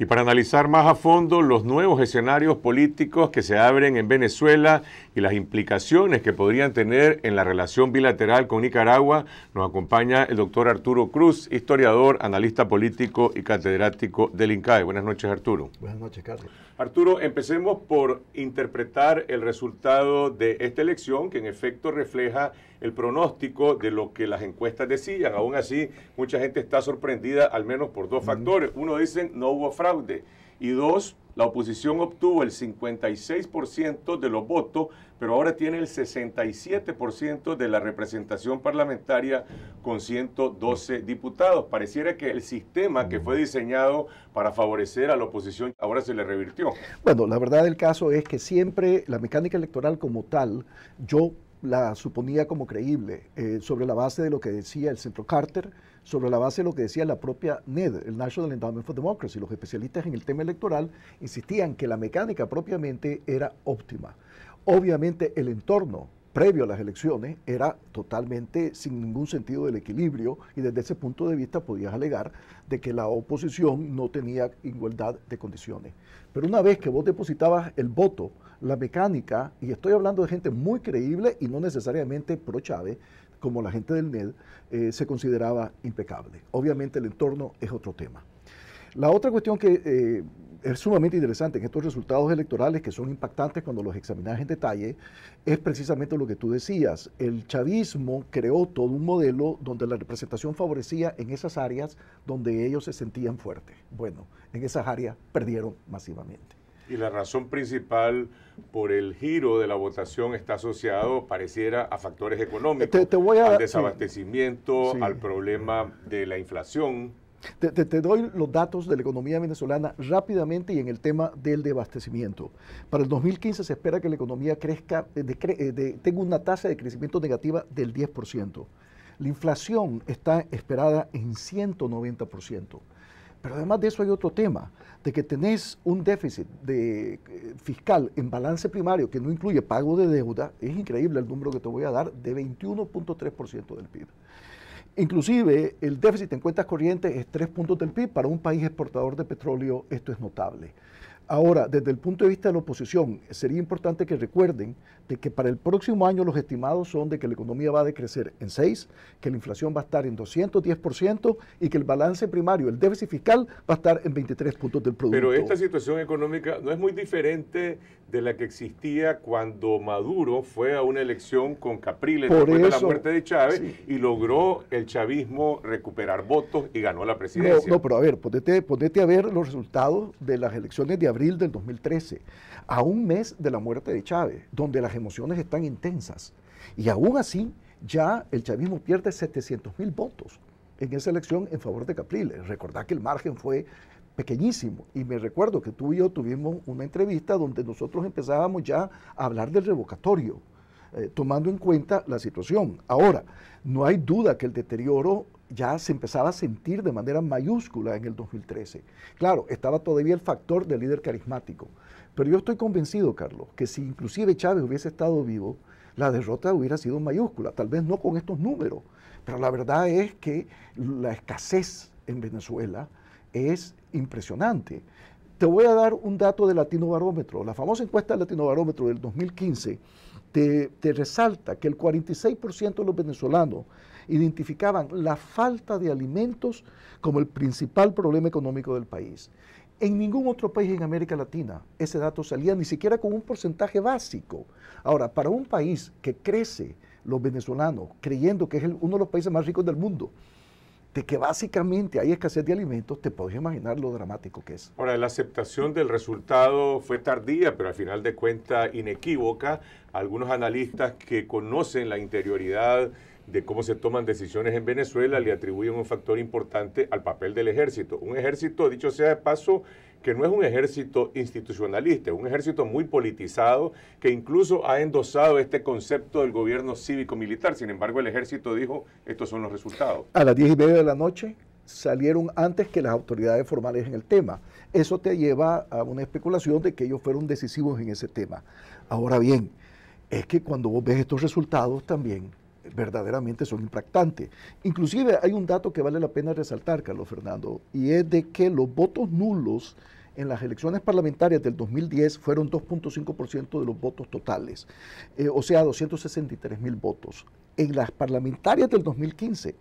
Y para analizar más a fondo los nuevos escenarios políticos que se abren en Venezuela y las implicaciones que podrían tener en la relación bilateral con Nicaragua, nos acompaña el doctor Arturo Cruz, historiador, analista político y catedrático del INCAE. Buenas noches, Arturo. Buenas noches, Carlos. Arturo, empecemos por interpretar el resultado de esta elección que en efecto refleja el pronóstico de lo que las encuestas decían. Aún así, mucha gente está sorprendida al menos por dos factores. Uno, dicen no hubo fraude. Y dos, la oposición obtuvo el 56% de los votos, pero ahora tiene el 67% de la representación parlamentaria con 112 diputados. Pareciera que el sistema que fue diseñado para favorecer a la oposición ahora se le revirtió. Bueno, la verdad del caso es que siempre la mecánica electoral como tal, yo la suponía como creíble, eh, sobre la base de lo que decía el Centro Carter, sobre la base de lo que decía la propia NED, el National Endowment for Democracy. Los especialistas en el tema electoral insistían que la mecánica propiamente era óptima. Obviamente el entorno previo a las elecciones era totalmente sin ningún sentido del equilibrio y desde ese punto de vista podías alegar de que la oposición no tenía igualdad de condiciones. Pero una vez que vos depositabas el voto, la mecánica, y estoy hablando de gente muy creíble y no necesariamente pro Chávez, como la gente del NED, eh, se consideraba impecable. Obviamente el entorno es otro tema. La otra cuestión que eh, es sumamente interesante en estos resultados electorales que son impactantes cuando los examinas en detalle es precisamente lo que tú decías. El chavismo creó todo un modelo donde la representación favorecía en esas áreas donde ellos se sentían fuertes. Bueno, en esas áreas perdieron masivamente y la razón principal por el giro de la votación está asociado, pareciera, a factores económicos, te, voy a, al desabastecimiento, al problema de la inflación. Te, doy los datos de la economía venezolana rápidamente y en el tema del desabastecimiento. Para el 2015 se espera que la economía crezca, eh, eh, tenga una tasa de crecimiento negativa del 10%. La inflación está esperada en 190%. Pero además de eso hay otro tema, de que tenés un déficit eh, fiscal en balance primario que no incluye pago de deuda, es increíble el número que te voy a dar, de 21.3% del PIB. Inclusive el déficit en cuentas corrientes es 3 puntos del PIB, para un país exportador de petróleo esto es notable. Ahora, desde el punto de vista de la oposición, sería importante que recuerden de que para el próximo año los estimados son de que la economía va a decrecer en 6, que la inflación va a estar en 210% y que el balance primario, el déficit fiscal, va a estar en 23 puntos del producto. Pero esta situación económica no es muy diferente de la que existía cuando Maduro fue a una elección con Capriles después de la muerte de Chávez y logró el chavismo recuperar votos y ganó la presidencia. No, pero a ver, ponete a ver los resultados de las elecciones de abril del 2013, a un mes de la muerte de Chávez, donde las emociones están intensas. Y aún así, ya el chavismo pierde 700 mil votos en esa elección en favor de Capriles. Recordad que el margen fue pequeñísimo. Y me recuerdo que tú y yo tuvimos una entrevista donde nosotros empezábamos ya a hablar del revocatorio, eh, tomando en cuenta la situación. Ahora, no hay duda que el deterioro ya se empezaba a sentir de manera mayúscula en el 2013. Claro, estaba todavía el factor del líder carismático, pero yo estoy convencido, Carlos, que si inclusive Chávez hubiese estado vivo, la derrota hubiera sido mayúscula, tal vez no con estos números, pero la verdad es que la escasez en Venezuela es impresionante. Te voy a dar un dato de Latino Barómetro. La famosa encuesta de Latino Barómetro del 2015 te, te resalta que el 46% de los venezolanos identificaban la falta de alimentos como el principal problema económico del país. En ningún otro país en América Latina ese dato salía ni siquiera con un porcentaje básico. Ahora, para un país que crece, los venezolanos, creyendo que es uno de los países más ricos del mundo, de que básicamente hay escasez de alimentos, te puedes imaginar lo dramático que es. Ahora, la aceptación del resultado fue tardía, pero al final de cuentas inequívoca. Algunos analistas que conocen la interioridad de cómo se toman decisiones en Venezuela le atribuyen un factor importante al papel del ejército. Un ejército, dicho sea de paso, que no es un ejército institucionalista, es un ejército muy politizado que incluso ha endosado este concepto del gobierno cívico-militar. Sin embargo, el ejército dijo, estos son los resultados. A las diez y media de la noche salieron antes que las autoridades formales en el tema. Eso te lleva a una especulación de que ellos fueron decisivos en ese tema. Ahora bien, es que cuando vos ves estos resultados también verdaderamente son impactantes. Inclusive hay un dato que vale la pena resaltar, Carlos Fernando, y es de que los votos nulos en las elecciones parlamentarias del 2010 fueron 2.5% de los votos totales, eh, o sea, 263 mil votos. En las parlamentarias del 2015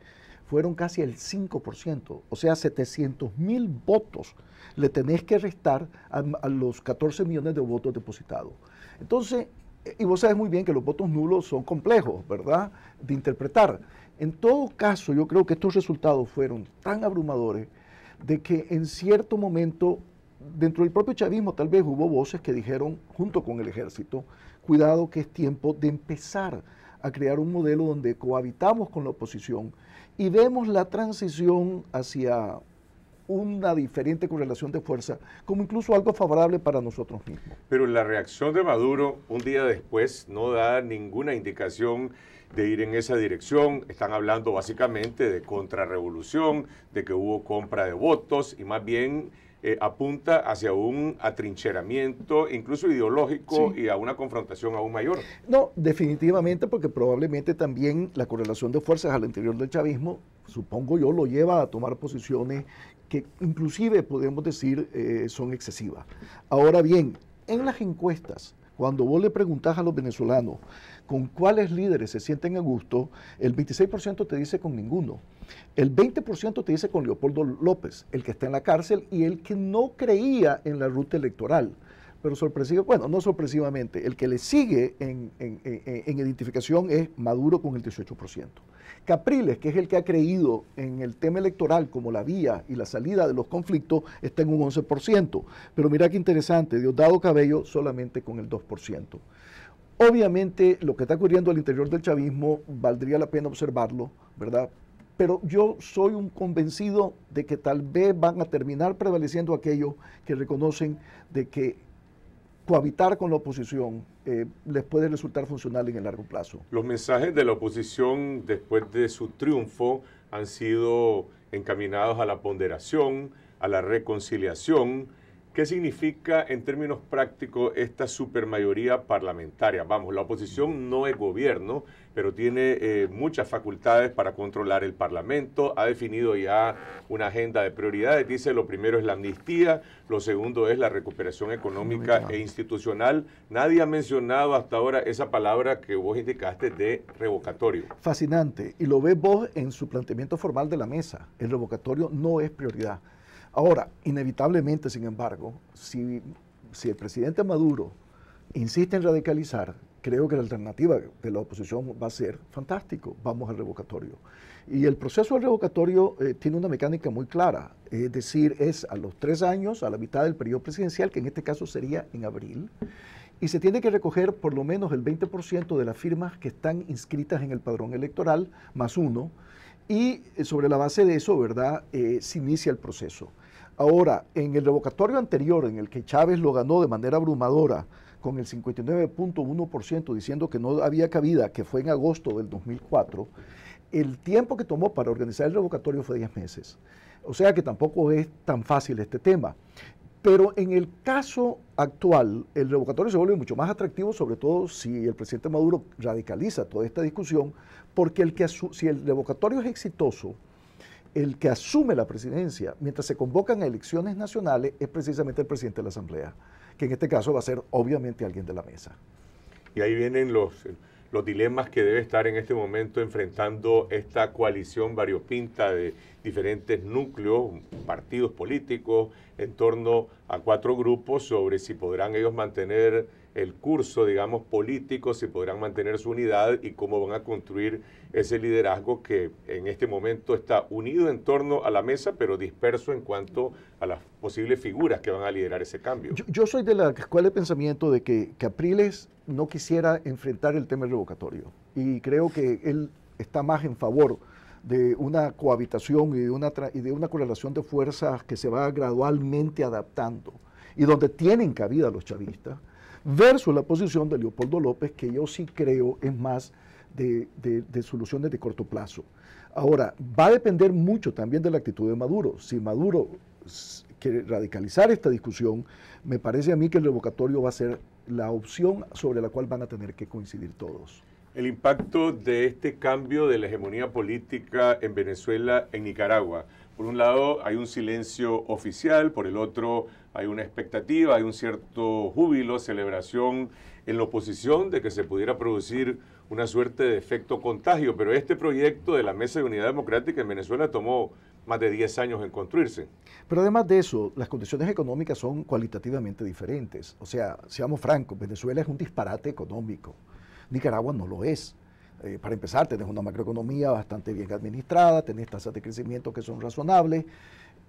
fueron casi el 5%, o sea, 700 mil votos le tenés que restar a los 14 millones de votos depositados. Entonces, y vos sabes muy bien que los votos nulos son complejos, ¿verdad?, de interpretar. En todo caso, yo creo que estos resultados fueron tan abrumadores de que en cierto momento, dentro del propio chavismo, tal vez hubo voces que dijeron, junto con el ejército, cuidado que es tiempo de empezar a crear un modelo donde cohabitamos con la oposición y vemos la transición hacia una diferente correlación de fuerza, como incluso algo favorable para nosotros mismos. Pero la reacción de Maduro un día después no da ninguna indicación de ir en esa dirección. Están hablando básicamente de contrarrevolución, de que hubo compra de votos y más bien eh, apunta hacia un atrincheramiento, incluso ideológico, y a una confrontación aún mayor. No, definitivamente, porque probablemente también la correlación de fuerzas al interior del chavismo, supongo yo, lo lleva a tomar posiciones que inclusive podemos decir eh, son excesivas. Ahora bien, en las encuestas, cuando vos le preguntás a los venezolanos con cuáles líderes se sienten a gusto, el 26% te dice con ninguno. El 20% te dice con Leopoldo López, el que está en la cárcel y el que no creía en la ruta electoral pero bueno, no sorpresivamente, el que le sigue en, en, identificación es Maduro con el 18%. Capriles, que es el que ha creído en el tema electoral como la vía y la salida de los conflictos, está en un 11%. Pero mira qué interesante, Diosdado Cabello solamente con el 2%. Obviamente lo que está ocurriendo al interior del chavismo valdría la pena observarlo, ¿verdad? pero yo soy un convencido de que tal vez van a terminar prevaleciendo aquellos que reconocen de que cohabitar con la oposición eh, les puede resultar funcional en el largo plazo. Los mensajes de la oposición después de su triunfo han sido encaminados a la ponderación, a la reconciliación, ¿Qué significa en términos prácticos esta supermayoría parlamentaria? Vamos, la oposición no es gobierno, pero tiene eh, muchas facultades para controlar el Parlamento, ha definido ya una agenda de prioridades, dice lo primero es la amnistía, lo segundo es la recuperación económica e institucional. Nadie ha mencionado hasta ahora esa palabra que vos indicaste de revocatorio. Fascinante, y lo ves vos en su planteamiento formal de la mesa, el revocatorio no es prioridad. Ahora, inevitablemente, sin embargo, si, el presidente Maduro insiste en radicalizar, creo que la alternativa de la oposición va a ser fantástico, vamos al revocatorio. Y el proceso del revocatorio eh, tiene una mecánica muy clara, es decir, es a los tres años, a la mitad del periodo presidencial, que en este caso sería en abril, y se tiene que recoger por lo menos el 20% de las firmas que están inscritas en el padrón electoral, más uno, y eh, sobre la base de eso, ¿verdad?, eh, se inicia el proceso. Ahora, en el revocatorio anterior, en el que Chávez lo ganó de manera abrumadora, con el 59.1% diciendo que no había cabida, que fue en agosto del 2004, el tiempo que tomó para organizar el revocatorio fue 10 meses. O sea que tampoco es tan fácil este tema. Pero en el caso actual, el revocatorio se vuelve mucho más atractivo, sobre todo si el presidente Maduro radicaliza toda esta discusión, porque si el revocatorio es exitoso, el que asume la presidencia mientras se convocan a elecciones nacionales es precisamente el presidente de la Asamblea, que en este caso va a ser obviamente alguien de la mesa. Y ahí vienen los los dilemas que debe estar en este momento enfrentando esta coalición variopinta de diferentes núcleos, partidos políticos, en torno a cuatro grupos sobre si podrán ellos mantener el curso, digamos, político, si podrán mantener su unidad y cómo van a construir ese liderazgo que en este momento está unido en torno a la mesa, pero disperso en cuanto a las posibles figuras que van a liderar ese cambio. Yo, soy de la escuela de pensamiento de que Capriles no quisiera enfrentar el tema revocatorio y creo que él está más en favor de una cohabitación y de una, y de una correlación de fuerzas que se va gradualmente adaptando y donde tienen cabida los chavistas Verso la posición de Leopoldo López, que yo sí creo es más de, de, soluciones de corto plazo. Ahora, va a depender mucho también de la actitud de Maduro. Si Maduro quiere radicalizar esta discusión, me parece a mí que el revocatorio va a ser la opción sobre la cual van a tener que coincidir todos. El impacto de este cambio de la hegemonía política en Venezuela, en Nicaragua, por un lado hay un silencio oficial, por el otro hay una expectativa, hay un cierto júbilo, celebración en la oposición de que se pudiera producir una suerte de efecto contagio, pero este proyecto de la Mesa de Unidad Democrática en Venezuela tomó más de 10 años en construirse. Pero además de eso, las condiciones económicas son cualitativamente diferentes. O sea, seamos francos, Venezuela es un disparate económico, Nicaragua no lo es. Eh, para empezar, tenés una macroeconomía bastante bien administrada, tenés tasas de crecimiento que son razonables,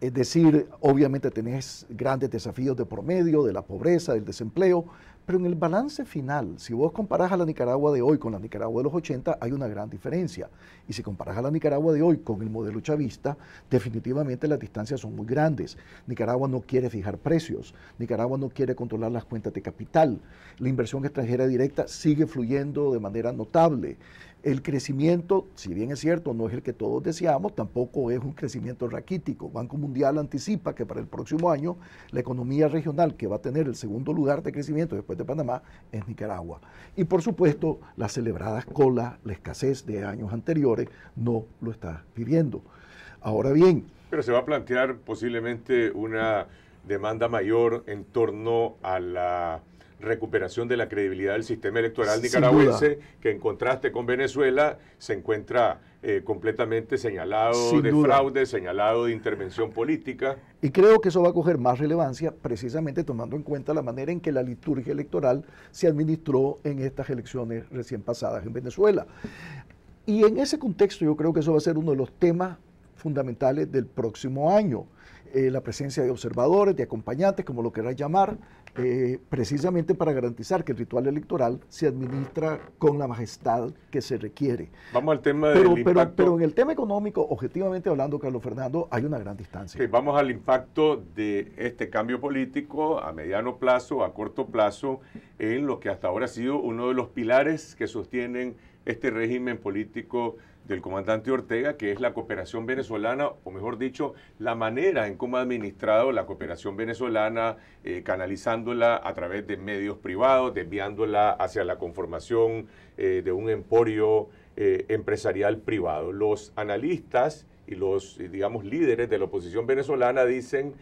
es decir, obviamente tenés grandes desafíos de promedio, de la pobreza, del desempleo, pero en el balance final, si vos comparás a la Nicaragua de hoy con la Nicaragua de los 80, hay una gran diferencia. Y si comparás a la Nicaragua de hoy con el modelo chavista, definitivamente las distancias son muy grandes. Nicaragua no quiere fijar precios, Nicaragua no quiere controlar las cuentas de capital, la inversión extranjera directa sigue fluyendo de manera notable. El crecimiento, si bien es cierto, no es el que todos deseamos, tampoco es un crecimiento raquítico. Banco Mundial anticipa que para el próximo año la economía regional, que va a tener el segundo lugar de crecimiento después de Panamá es Nicaragua. Y por supuesto, la celebradas cola, la escasez de años anteriores, no lo está viviendo. Ahora bien... Pero se va a plantear posiblemente una demanda mayor en torno a la recuperación de la credibilidad del sistema electoral nicaragüense, que en contraste con Venezuela se encuentra eh, completamente señalado de fraude, señalado de intervención política. Y creo que eso va a coger más relevancia precisamente tomando en cuenta la manera en que la liturgia electoral se administró en estas elecciones recién pasadas en Venezuela. Y en ese contexto yo creo que eso va a ser uno de los temas fundamentales del próximo año. Eh, la presencia de observadores, de acompañantes, como lo querrás llamar, eh, precisamente para garantizar que el ritual electoral se administra con la majestad que se requiere. Vamos al tema pero, pero, Pero en el tema económico, objetivamente hablando, Carlos Fernando, hay una gran distancia. vamos al impacto de este cambio político a mediano plazo, a corto plazo, en lo que hasta ahora ha sido uno de los pilares que sostienen este régimen político del comandante Ortega, que es la cooperación venezolana, o mejor dicho, la manera en cómo ha administrado la cooperación venezolana, eh, canalizándola a través de medios privados, desviándola hacia la conformación eh, de un emporio eh, empresarial privado. Los analistas y los, digamos, líderes de la oposición venezolana dicen...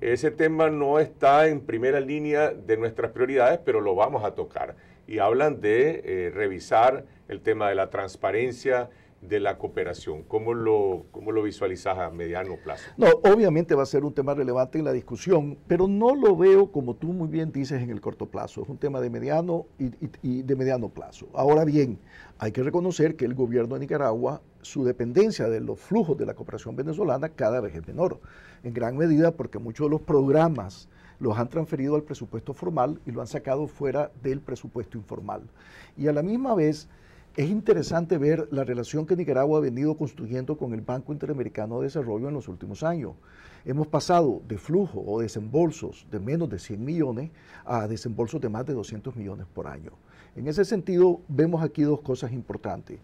Ese tema no está en primera línea de nuestras prioridades, pero lo vamos a tocar. Y hablan de revisar el tema de la transparencia, de la cooperación? ¿Cómo lo, cómo lo visualizas a mediano plazo? No, obviamente va a ser un tema relevante en la discusión, pero no lo veo, como tú muy bien dices, en el corto plazo. Es un tema de mediano y, y de mediano plazo. Ahora bien, hay que reconocer que el gobierno de Nicaragua, su dependencia de los flujos de la cooperación venezolana cada vez es menor, en gran medida porque muchos de los programas los han transferido al presupuesto formal y lo han sacado fuera del presupuesto informal. Y a la misma vez, es interesante ver la relación que Nicaragua ha venido construyendo con el Banco Interamericano de Desarrollo en los últimos años. Hemos pasado de flujo o desembolsos de menos de 100 millones a desembolsos de más de 200 millones por año. En ese sentido, vemos aquí dos cosas importantes,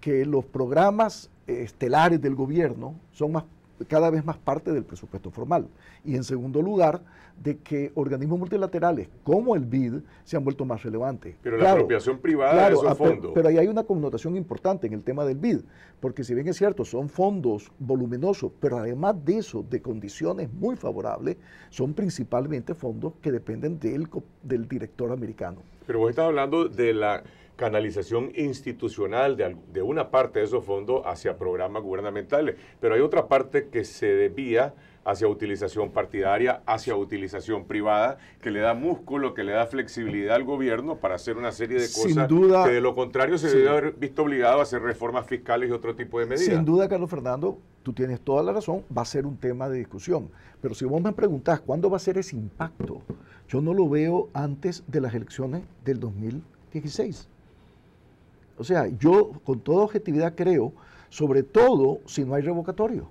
que los programas eh, estelares del gobierno son más cada vez más parte del presupuesto formal. Y en segundo lugar, de que organismos multilaterales como el BID se han vuelto más relevantes. Pero la apropiación privada de esos ah, fondos. Pero, ahí hay una connotación importante en el tema del BID, porque si bien es cierto, son fondos voluminosos, pero además de eso, de condiciones muy favorables, son principalmente fondos que dependen del, del director americano. Pero vos estás hablando de la canalización institucional de, una parte de esos fondos hacia programas gubernamentales, pero hay otra parte que se desvía hacia utilización partidaria, hacia utilización privada, que le da músculo, que le da flexibilidad al gobierno para hacer una serie de cosas que de lo contrario se debe haber visto obligado a hacer reformas fiscales y otro tipo de medidas. Sin duda, Carlos Fernando, tú tienes toda la razón, va a ser un tema de discusión. Pero si vos me preguntás cuándo va a ser ese impacto, yo no lo veo antes de las elecciones del 2016. O sea, yo con toda objetividad creo, sobre todo si no hay revocatorio.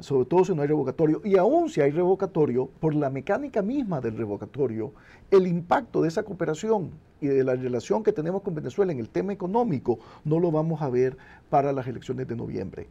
Sobre todo si no hay revocatorio. Y aún si hay revocatorio, por la mecánica misma del revocatorio, el impacto de esa cooperación y de la relación que tenemos con Venezuela en el tema económico no lo vamos a ver para las elecciones de noviembre.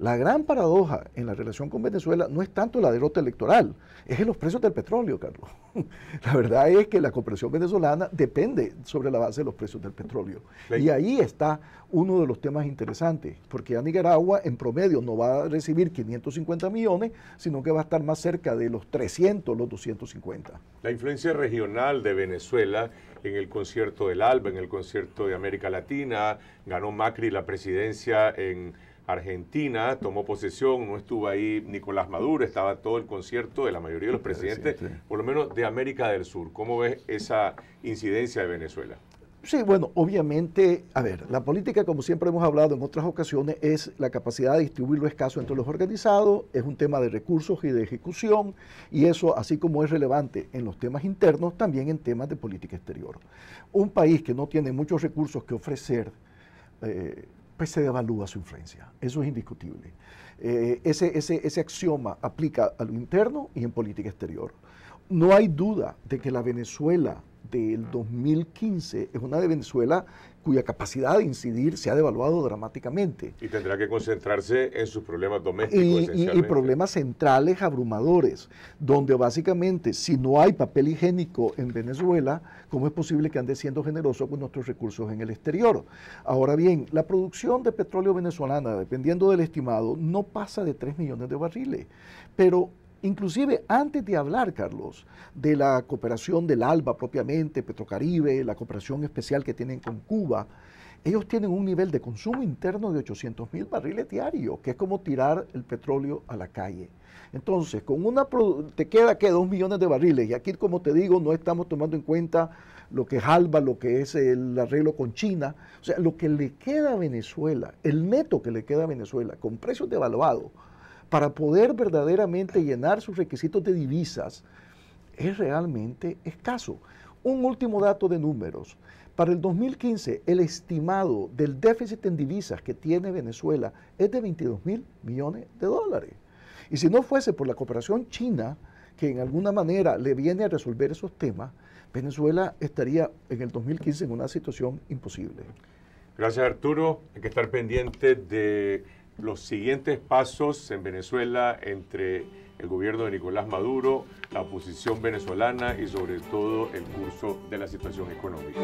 La gran paradoja en la relación con Venezuela no es tanto la derrota electoral, es en los precios del petróleo, Carlos. la verdad es que la cooperación venezolana depende sobre la base de los precios del petróleo. Y ahí está uno de los temas interesantes, porque a Nicaragua en promedio no va a recibir 550 millones, sino que va a estar más cerca de los 300, los 250. La influencia regional de Venezuela en el concierto del ALBA, en el concierto de América Latina, ganó Macri la presidencia en Argentina tomó posesión, no estuvo ahí Nicolás Maduro, estaba todo el concierto de la mayoría de los presidentes, por lo menos de América del Sur. ¿Cómo ves esa incidencia de Venezuela? Sí, bueno, obviamente, a ver, la política, como siempre hemos hablado en otras ocasiones, es la capacidad de distribuir lo escaso entre los organizados, es un tema de recursos y de ejecución, y eso, así como es relevante en los temas internos, también en temas de política exterior. Un país que no tiene muchos recursos que ofrecer, eh, se devalúa su influencia. Eso es indiscutible. Eh, ese, ese axioma aplica a lo interno y en política exterior. No hay duda de que la Venezuela del 2015 es una de Venezuela cuya capacidad de incidir se ha devaluado dramáticamente. Y tendrá que concentrarse en sus problemas domésticos. Y, y, problemas centrales abrumadores, donde básicamente si no hay papel higiénico en Venezuela, ¿cómo es posible que ande siendo generoso con nuestros recursos en el exterior? Ahora bien, la producción de petróleo venezolana, dependiendo del estimado, no pasa de 3 millones de barriles, pero Inclusive antes de hablar, Carlos, de la cooperación del ALBA propiamente, Petrocaribe, la cooperación especial que tienen con Cuba, ellos tienen un nivel de consumo interno de 800 mil barriles diarios, que es como tirar el petróleo a la calle. Entonces, con una te queda que 2 millones de barriles, y aquí, como te digo, no estamos tomando en cuenta lo que es ALBA, lo que es el arreglo con China, o sea, lo que le queda a Venezuela, el neto que le queda a Venezuela, con precios devaluados, para poder verdaderamente llenar sus requisitos de divisas es realmente escaso. Un último dato de números. Para el 2015, el estimado del déficit en divisas que tiene Venezuela es de 22 mil millones de dólares. Y si no fuese por la cooperación china, que en alguna manera le viene a resolver esos temas, Venezuela estaría en el 2015 en una situación imposible. Gracias Arturo, hay que estar pendiente de los siguientes pasos en Venezuela entre el gobierno de Nicolás Maduro, la oposición venezolana y sobre todo el curso de la situación económica.